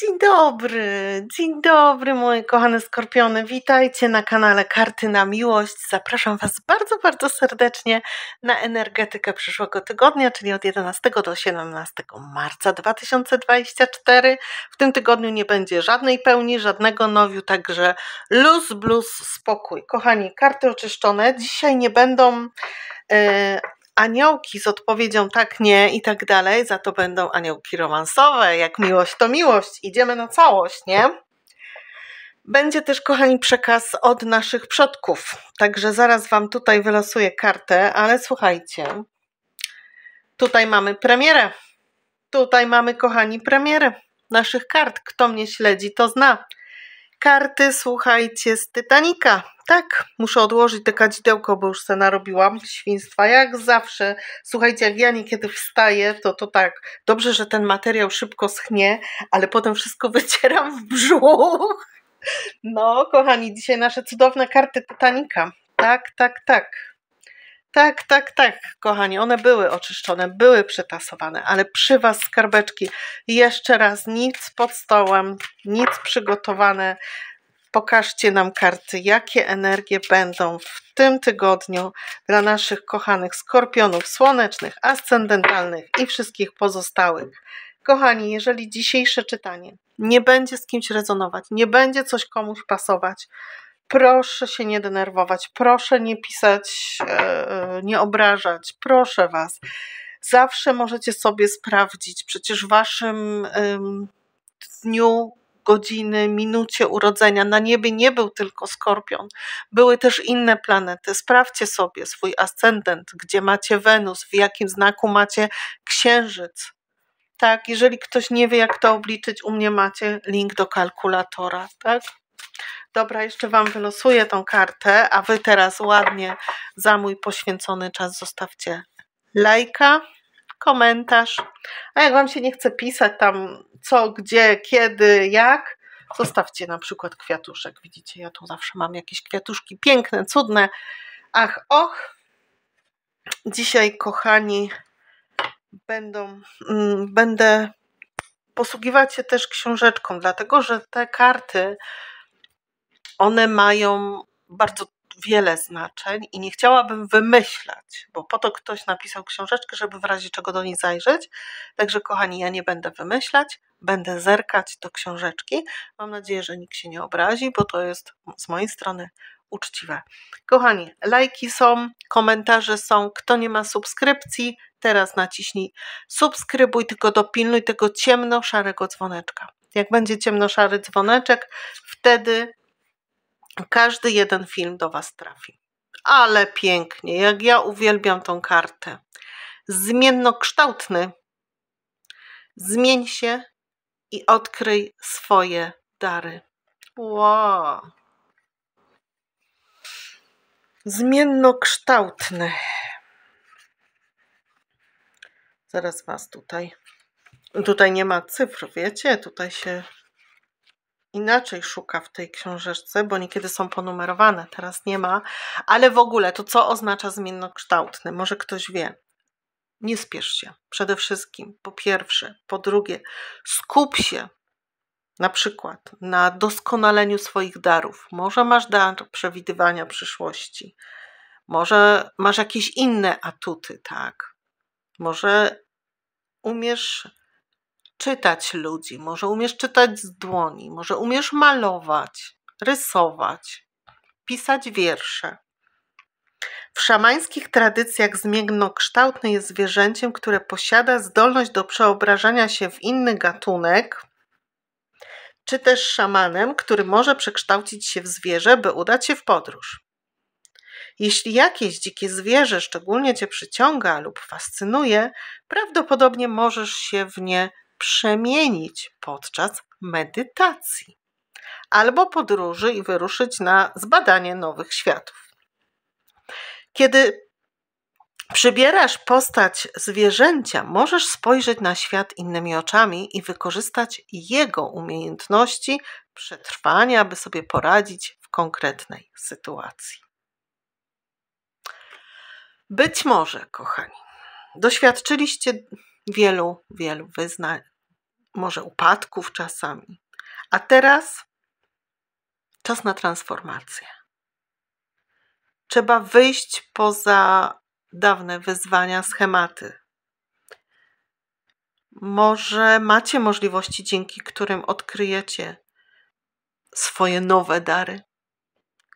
Dzień dobry, dzień dobry moje kochane skorpiony. Witajcie na kanale Karty na Miłość. Zapraszam Was bardzo, bardzo serdecznie na energetykę przyszłego tygodnia, czyli od 11 do 17 marca 2024. W tym tygodniu nie będzie żadnej pełni, żadnego nowiu, także luz, bluz, spokój. Kochani, karty oczyszczone dzisiaj nie będą e, aniołki z odpowiedzią tak, nie i tak dalej, za to będą aniołki romansowe, jak miłość to miłość, idziemy na całość, nie? Będzie też, kochani, przekaz od naszych przodków, także zaraz Wam tutaj wylosuję kartę, ale słuchajcie, tutaj mamy premierę, tutaj mamy, kochani, premierę naszych kart, kto mnie śledzi, to zna karty, słuchajcie, z Titanika. Tak, muszę odłożyć te kadzidełko, bo już se narobiłam świństwa, jak zawsze. Słuchajcie, jak ja niekiedy wstaję, to to tak, dobrze, że ten materiał szybko schnie, ale potem wszystko wycieram w brzuch. No, kochani, dzisiaj nasze cudowne karty Titanika. Tak, tak, tak. Tak, tak, tak, kochani, one były oczyszczone, były przetasowane, ale przy Was skarbeczki jeszcze raz nic pod stołem, nic przygotowane. Pokażcie nam karty, jakie energie będą w tym tygodniu dla naszych kochanych skorpionów słonecznych, ascendentalnych i wszystkich pozostałych. Kochani, jeżeli dzisiejsze czytanie nie będzie z kimś rezonować, nie będzie coś komuś pasować, proszę się nie denerwować, proszę nie pisać, e, e, nie obrażać, proszę Was. Zawsze możecie sobie sprawdzić, przecież w Waszym dniu, godziny, minucie urodzenia na niebie nie był tylko skorpion, były też inne planety. Sprawdźcie sobie swój ascendent, gdzie macie Wenus, w jakim znaku macie księżyc. Tak, jeżeli ktoś nie wie, jak to obliczyć, u mnie macie link do kalkulatora, tak? Dobra, jeszcze Wam wylosuję tą kartę, a Wy teraz ładnie za mój poświęcony czas zostawcie lajka, komentarz. A jak Wam się nie chce pisać tam co, gdzie, kiedy, jak, zostawcie na przykład kwiatuszek. Widzicie, ja tu zawsze mam jakieś kwiatuszki piękne, cudne. Ach, och. Dzisiaj, kochani, będą, mm, będę posługiwać się też książeczką, dlatego że te karty one mają bardzo wiele znaczeń i nie chciałabym wymyślać, bo po to ktoś napisał książeczkę, żeby w razie czego do niej zajrzeć. Także, kochani, ja nie będę wymyślać, będę zerkać do książeczki. Mam nadzieję, że nikt się nie obrazi, bo to jest z mojej strony uczciwe. Kochani, lajki są, komentarze są. Kto nie ma subskrypcji, teraz naciśnij subskrybuj, tylko dopilnuj tego ciemno-szarego dzwoneczka. Jak będzie ciemno-szary dzwoneczek, wtedy każdy jeden film do Was trafi. Ale pięknie, jak ja uwielbiam tą kartę. Zmiennokształtny. Zmień się i odkryj swoje dary. Wow. Zmiennokształtny. Zaraz Was tutaj. Tutaj nie ma cyfr, wiecie? Tutaj się inaczej szuka w tej książeczce, bo niekiedy są ponumerowane, teraz nie ma. Ale w ogóle to co oznacza zmiennokształtny? Może ktoś wie. Nie spiesz się. Przede wszystkim, po pierwsze. Po drugie, skup się na przykład na doskonaleniu swoich darów. Może masz dar przewidywania przyszłości. Może masz jakieś inne atuty, tak? Może umiesz czytać ludzi, może umiesz czytać z dłoni, może umiesz malować, rysować, pisać wiersze. W szamańskich tradycjach zmiennokształtny jest zwierzęciem, które posiada zdolność do przeobrażania się w inny gatunek, czy też szamanem, który może przekształcić się w zwierzę, by udać się w podróż. Jeśli jakieś dzikie zwierzę szczególnie Cię przyciąga lub fascynuje, prawdopodobnie możesz się w nie przemienić podczas medytacji albo podróży i wyruszyć na zbadanie nowych światów. Kiedy przybierasz postać zwierzęcia, możesz spojrzeć na świat innymi oczami i wykorzystać jego umiejętności przetrwania, aby sobie poradzić w konkretnej sytuacji. Być może, kochani, doświadczyliście wielu, wielu wyznań, może upadków czasami. A teraz czas na transformację. Trzeba wyjść poza dawne wyzwania, schematy. Może macie możliwości, dzięki którym odkryjecie swoje nowe dary,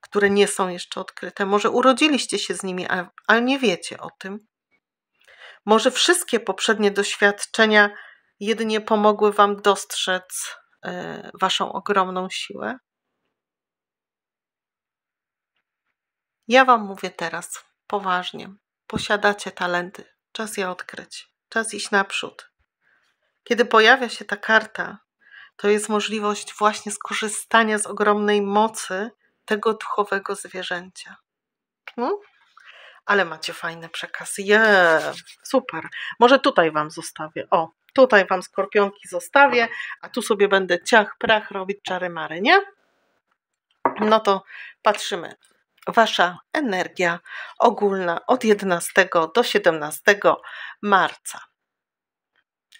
które nie są jeszcze odkryte. Może urodziliście się z nimi, ale nie wiecie o tym. Może wszystkie poprzednie doświadczenia jedynie pomogły Wam dostrzec e, Waszą ogromną siłę? Ja Wam mówię teraz, poważnie, posiadacie talenty, czas je odkryć, czas iść naprzód. Kiedy pojawia się ta karta, to jest możliwość właśnie skorzystania z ogromnej mocy tego duchowego zwierzęcia. Hmm? Ale macie fajne przekazy. Yeah, super. Może tutaj Wam zostawię. O, tutaj Wam skorpionki zostawię, a tu sobie będę ciach, prach robić czary mary, nie? No to patrzymy. Wasza energia ogólna od 11 do 17 marca.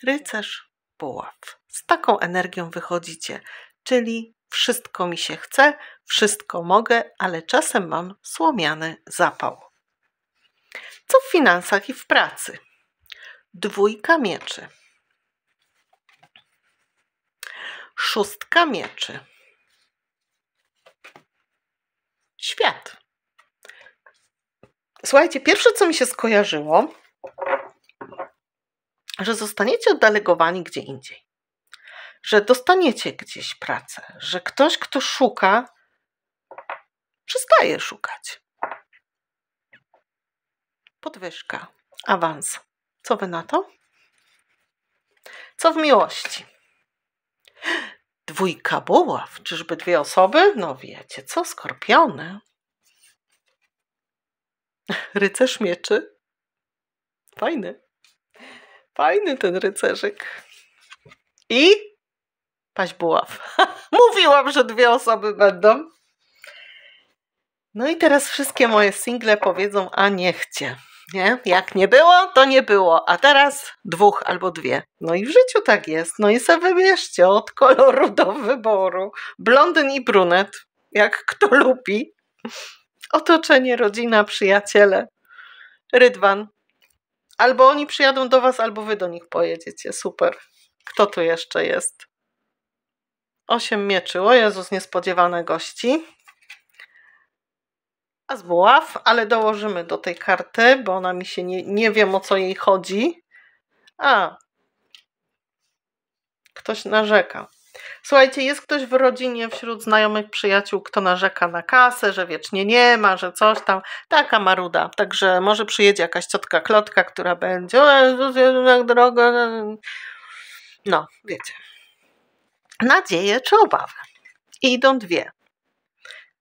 Rycerz Buław. Z taką energią wychodzicie, czyli wszystko mi się chce, wszystko mogę, ale czasem mam słomiany zapał co w finansach i w pracy. Dwójka mieczy. Szóstka mieczy. Świat. Słuchajcie, pierwsze co mi się skojarzyło, że zostaniecie oddelegowani gdzie indziej, że dostaniecie gdzieś pracę, że ktoś, kto szuka, przestaje szukać podwyżka, awans. Co wy na to? Co w miłości? Dwójka buław, czyżby dwie osoby? No wiecie co, skorpiony. Rycerz mieczy. Fajny. Fajny ten rycerzyk. I paść buław. Mówiłam, że dwie osoby będą. No i teraz wszystkie moje single powiedzą, a nie chcie. Nie? Jak nie było, to nie było, a teraz dwóch albo dwie. No i w życiu tak jest. No i sobie wybierzcie od koloru do wyboru. Blondyn i brunet, jak kto lubi. Otoczenie, rodzina, przyjaciele. Rydwan. Albo oni przyjadą do was, albo wy do nich pojedziecie. Super. Kto tu jeszcze jest? Osiem mieczyło. Jezus, niespodziewane gości a z buław, ale dołożymy do tej karty, bo ona mi się nie, nie wiem o co jej chodzi. A, ktoś narzeka. Słuchajcie, jest ktoś w rodzinie, wśród znajomych, przyjaciół, kto narzeka na kasę, że wiecznie nie ma, że coś tam. Taka maruda. Także może przyjedzie jakaś ciotka klotka, która będzie o Jezus, Jezus, jak drogo. No, no, wiecie. Nadzieje czy obawy? I idą dwie.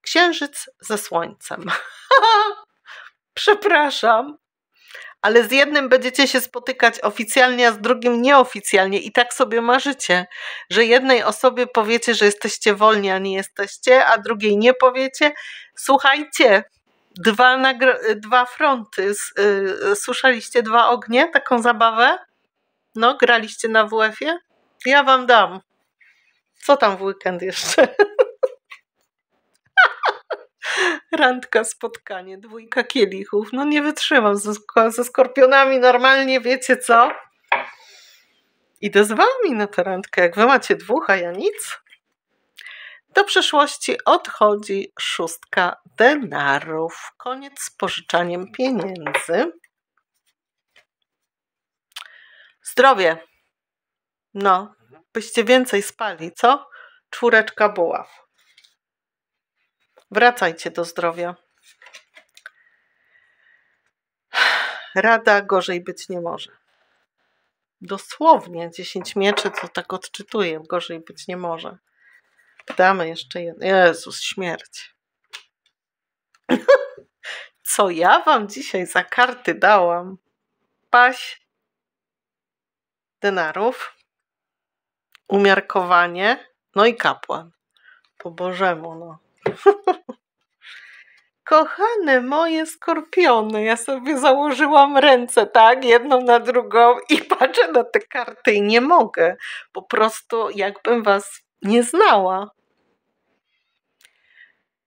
Księżyc ze słońcem. Przepraszam. Ale z jednym będziecie się spotykać oficjalnie, a z drugim nieoficjalnie. I tak sobie marzycie, że jednej osobie powiecie, że jesteście wolni, a nie jesteście, a drugiej nie powiecie. Słuchajcie, dwa, dwa fronty. Y, słyszeliście dwa ognie, taką zabawę? No, graliście na WF-ie? Ja wam dam. Co tam w weekend jeszcze? randka, spotkanie, dwójka kielichów. No nie wytrzymam ze, ze skorpionami normalnie, wiecie co? Idę z wami na tę randkę. Jak wy macie dwóch, a ja nic. Do przeszłości odchodzi szóstka denarów. Koniec z pożyczaniem pieniędzy. Zdrowie. No, byście więcej spali, co? Czwóreczka buław. Wracajcie do zdrowia. Rada gorzej być nie może. Dosłownie 10 mieczy, co tak odczytuję, gorzej być nie może. Damy jeszcze jeden. Jezus, śmierć. co ja wam dzisiaj za karty dałam? Paś denarów, umiarkowanie, no i kapłan. Po Bożemu, no. Kochane moje skorpiony, ja sobie założyłam ręce, tak, jedną na drugą i patrzę na te karty i nie mogę. Po prostu jakbym was nie znała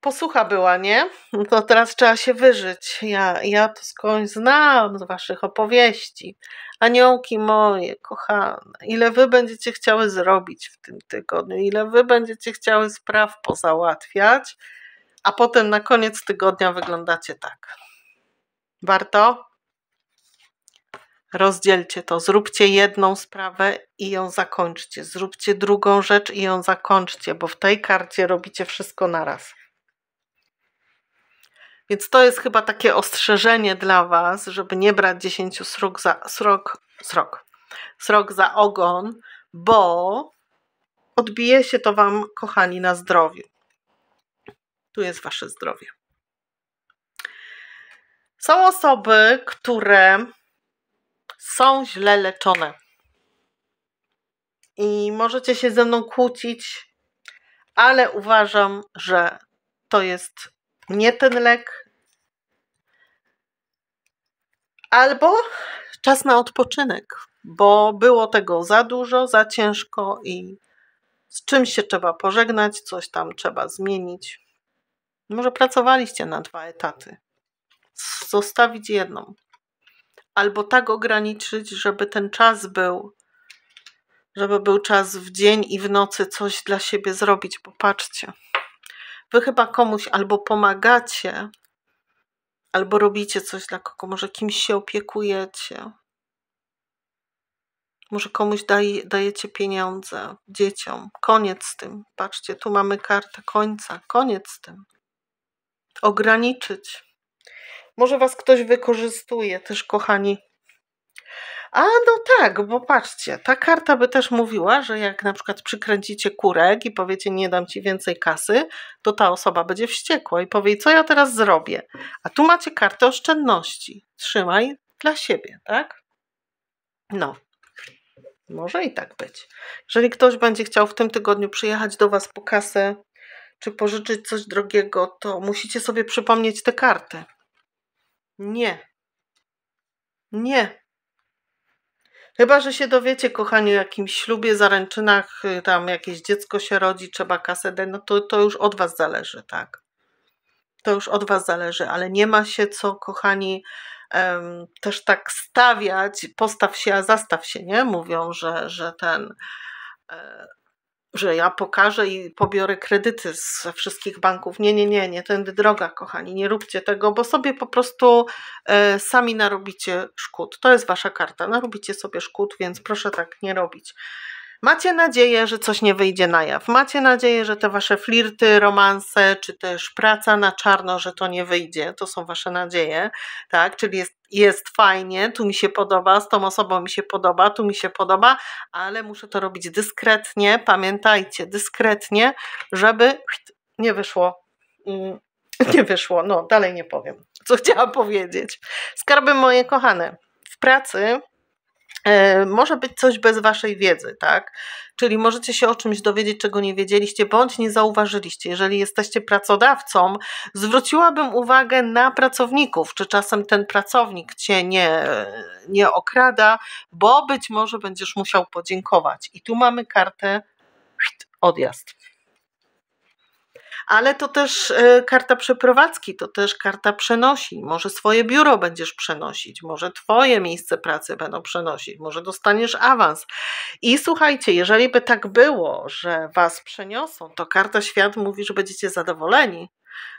posucha była, nie? No to teraz trzeba się wyżyć. Ja, ja to skądś znam z waszych opowieści. Aniołki moje, kochane, ile wy będziecie chciały zrobić w tym tygodniu, ile wy będziecie chciały spraw pozałatwiać, a potem na koniec tygodnia wyglądacie tak. Warto? Rozdzielcie to, zróbcie jedną sprawę i ją zakończcie. Zróbcie drugą rzecz i ją zakończcie, bo w tej karcie robicie wszystko naraz. Więc to jest chyba takie ostrzeżenie dla Was, żeby nie brać 10 srok za, srok, srok, srok za ogon, bo odbije się to Wam, kochani, na zdrowiu. Tu jest Wasze zdrowie. Są osoby, które są źle leczone. I możecie się ze mną kłócić, ale uważam, że to jest nie ten lek, Albo czas na odpoczynek, bo było tego za dużo, za ciężko i z czym się trzeba pożegnać, coś tam trzeba zmienić. Może pracowaliście na dwa etaty. Zostawić jedną. Albo tak ograniczyć, żeby ten czas był, żeby był czas w dzień i w nocy coś dla siebie zrobić. Popatrzcie. Wy chyba komuś albo pomagacie, albo robicie coś dla kogo, może kimś się opiekujecie, może komuś daj, dajecie pieniądze, dzieciom. Koniec z tym. Patrzcie, tu mamy kartę końca. Koniec z tym. Ograniczyć. Może was ktoś wykorzystuje też, kochani. A no tak, bo patrzcie, ta karta by też mówiła, że jak na przykład przykręcicie kurek i powiecie nie dam ci więcej kasy, to ta osoba będzie wściekła i powie co ja teraz zrobię. A tu macie kartę oszczędności. Trzymaj dla siebie, tak? No. Może i tak być. Jeżeli ktoś będzie chciał w tym tygodniu przyjechać do Was po kasę, czy pożyczyć coś drogiego, to musicie sobie przypomnieć tę kartę. Nie. Nie. Chyba, że się dowiecie, kochani, o jakimś ślubie, zaręczynach, y, tam jakieś dziecko się rodzi, trzeba kasę, no to, to już od Was zależy, tak. To już od Was zależy, ale nie ma się co, kochani, um, też tak stawiać, postaw się, a zastaw się, nie? Mówią, że, że ten, e, że ja pokażę i pobiorę kredyty ze wszystkich banków. Nie, nie, nie, nie tędy droga, kochani, nie róbcie tego, bo sobie po prostu e, sami narobicie szkód. To jest wasza karta, narobicie sobie szkód, więc proszę tak nie robić. Macie nadzieję, że coś nie wyjdzie na jaw. Macie nadzieję, że te wasze flirty, romanse, czy też praca na czarno, że to nie wyjdzie. To są wasze nadzieje, tak? Czyli jest, jest fajnie, tu mi się podoba, z tą osobą mi się podoba, tu mi się podoba, ale muszę to robić dyskretnie. Pamiętajcie, dyskretnie, żeby nie wyszło. Mm, nie wyszło, no dalej nie powiem, co chciałam powiedzieć. Skarby moje kochane, w pracy E, może być coś bez waszej wiedzy, tak? Czyli możecie się o czymś dowiedzieć, czego nie wiedzieliście, bądź nie zauważyliście. Jeżeli jesteście pracodawcą, zwróciłabym uwagę na pracowników, czy czasem ten pracownik cię nie, nie okrada, bo być może będziesz musiał podziękować. I tu mamy kartę odjazd ale to też e, karta przeprowadzki, to też karta przenosi. Może swoje biuro będziesz przenosić, może twoje miejsce pracy będą przenosić, może dostaniesz awans. I słuchajcie, jeżeli by tak było, że was przeniosą, to karta świat mówi, że będziecie zadowoleni,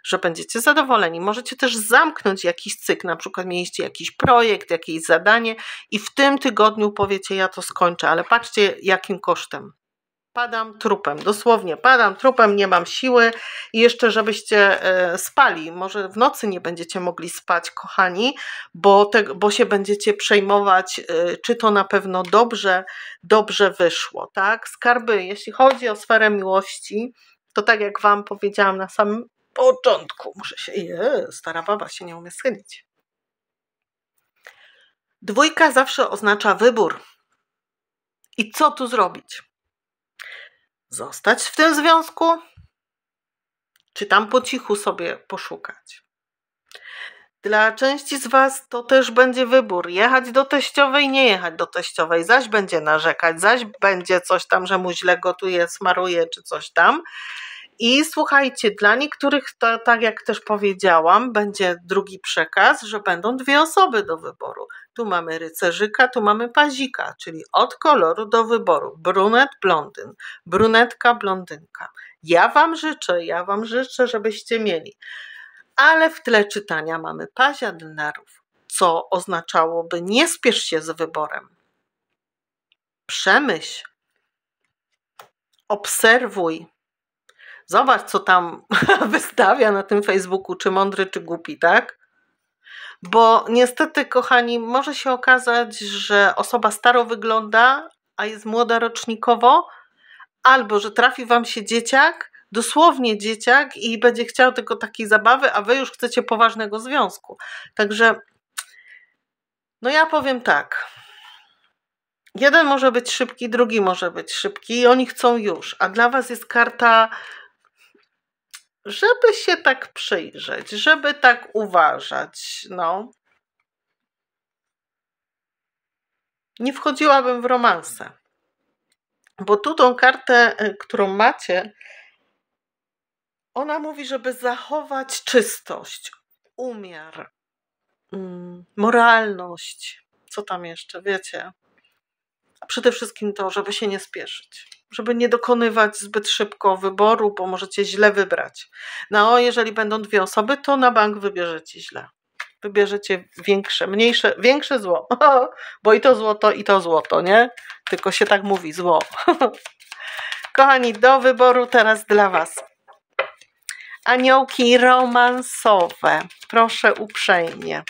że będziecie zadowoleni. Możecie też zamknąć jakiś cykl, na przykład mieliście jakiś projekt, jakieś zadanie i w tym tygodniu powiecie, ja to skończę, ale patrzcie jakim kosztem padam trupem, dosłownie padam trupem, nie mam siły i jeszcze żebyście e, spali, może w nocy nie będziecie mogli spać, kochani, bo, te, bo się będziecie przejmować, e, czy to na pewno dobrze, dobrze wyszło, tak? Skarby, jeśli chodzi o sferę miłości, to tak jak Wam powiedziałam na samym początku, muszę się, je, stara baba się nie umie schylić. Dwójka zawsze oznacza wybór. I co tu zrobić? zostać w tym związku, czy tam po cichu sobie poszukać. Dla części z Was to też będzie wybór: jechać do teściowej, nie jechać do teściowej, zaś będzie narzekać, zaś będzie coś tam, że mu źle gotuje, smaruje czy coś tam. I słuchajcie, dla niektórych, to, tak jak też powiedziałam, będzie drugi przekaz, że będą dwie osoby do wyboru. Tu mamy rycerzyka, tu mamy pazika, czyli od koloru do wyboru. Brunet, blondyn, brunetka, blondynka. Ja Wam życzę, ja Wam życzę, żebyście mieli. Ale w tle czytania mamy pazia dynarów, co oznaczałoby nie spiesz się z wyborem. Przemyśl, obserwuj, Zobacz, co tam wystawia na tym Facebooku, czy mądry, czy głupi, tak? Bo niestety, kochani, może się okazać, że osoba staro wygląda, a jest młoda rocznikowo, albo że trafi wam się dzieciak, dosłownie dzieciak i będzie chciał tylko takiej zabawy, a wy już chcecie poważnego związku. Także, no ja powiem tak. Jeden może być szybki, drugi może być szybki i oni chcą już, a dla was jest karta żeby się tak przyjrzeć, żeby tak uważać, no. Nie wchodziłabym w romansę, bo tu tą kartę, y, którą macie, ona mówi, żeby zachować czystość, umiar, mm, moralność, co tam jeszcze, wiecie. A przede wszystkim to, żeby się nie spieszyć żeby nie dokonywać zbyt szybko wyboru, bo możecie źle wybrać. No, jeżeli będą dwie osoby, to na bank wybierzecie źle. Wybierzecie większe, mniejsze, większe zło, bo i to złoto, i to złoto, nie? Tylko się tak mówi, zło. Kochani, do wyboru teraz dla Was. Aniołki romansowe, proszę uprzejmie.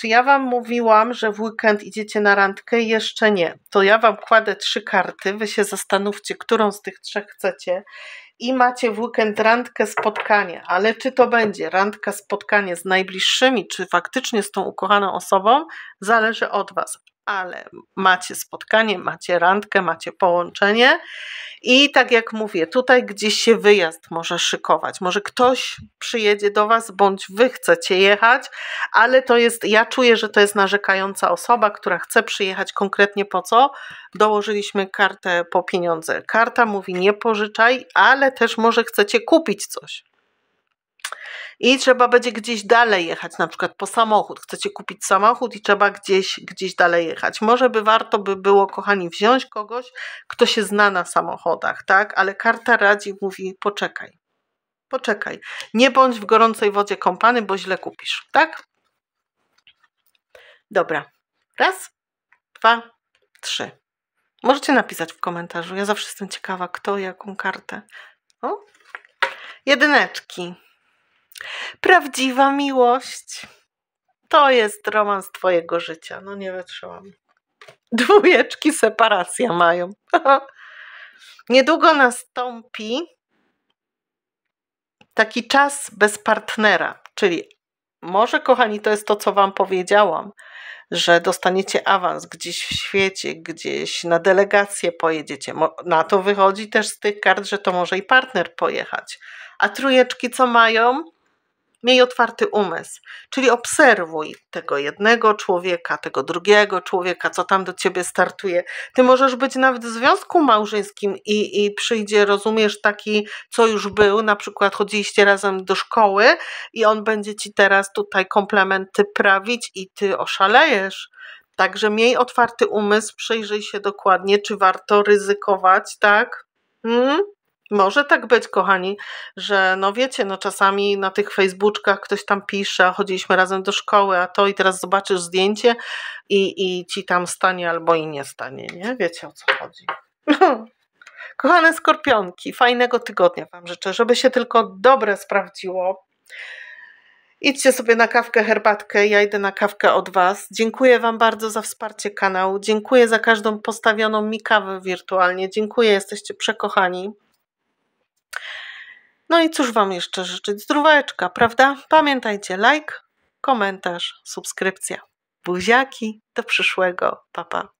Czy ja Wam mówiłam, że w weekend idziecie na randkę? Jeszcze nie. To ja Wam kładę trzy karty. Wy się zastanówcie, którą z tych trzech chcecie. I macie w weekend randkę, spotkanie. Ale czy to będzie randka, spotkanie z najbliższymi, czy faktycznie z tą ukochaną osobą, zależy od Was ale macie spotkanie, macie randkę, macie połączenie. I tak jak mówię, tutaj gdzieś się wyjazd może szykować. Może ktoś przyjedzie do Was, bądź Wy chcecie jechać, ale to jest, ja czuję, że to jest narzekająca osoba, która chce przyjechać konkretnie po co. Dołożyliśmy kartę po pieniądze. Karta mówi nie pożyczaj, ale też może chcecie kupić coś i trzeba będzie gdzieś dalej jechać, na przykład po samochód. Chcecie kupić samochód i trzeba gdzieś, gdzieś dalej jechać. Może by warto by było, kochani, wziąć kogoś, kto się zna na samochodach, tak? Ale karta radzi, mówi poczekaj. Poczekaj. Nie bądź w gorącej wodzie kąpany, bo źle kupisz, tak? Dobra. Raz, dwa, trzy. Możecie napisać w komentarzu. Ja zawsze jestem ciekawa, kto jaką kartę. O. Jedyneczki. Prawdziwa miłość. To jest romans twojego życia. No nie wytrzymam. Dwójeczki separacja mają. Niedługo nastąpi taki czas bez partnera, czyli może, kochani, to jest to, co Wam powiedziałam, że dostaniecie awans gdzieś w świecie, gdzieś na delegację pojedziecie. Na to wychodzi też z tych kart, że to może i partner pojechać. A trójeczki co mają? miej otwarty umysł, czyli obserwuj tego jednego człowieka, tego drugiego człowieka, co tam do ciebie startuje. Ty możesz być nawet w związku małżeńskim i, i przyjdzie, rozumiesz, taki, co już był, na przykład chodziliście razem do szkoły i on będzie ci teraz tutaj komplementy prawić i ty oszalejesz. Także miej otwarty umysł, przyjrzyj się dokładnie, czy warto ryzykować, tak? Hmm? Może tak być, kochani, że no wiecie, no czasami na tych Facebookach ktoś tam pisze, a chodziliśmy razem do szkoły, a to i teraz zobaczysz zdjęcie i, i ci tam stanie albo i nie stanie, nie? Wiecie o co chodzi. Kochane skorpionki, fajnego tygodnia Wam życzę, żeby się tylko dobre sprawdziło. Idźcie sobie na kawkę, herbatkę, ja idę na kawkę od Was. Dziękuję Wam bardzo za wsparcie kanału. Dziękuję za każdą postawioną mi kawę wirtualnie. Dziękuję, jesteście przekochani. No i cóż Wam jeszcze życzyć? Zdróweczka, prawda? Pamiętajcie, like, komentarz, subskrypcja. Buziaki, do przyszłego, papa. Pa.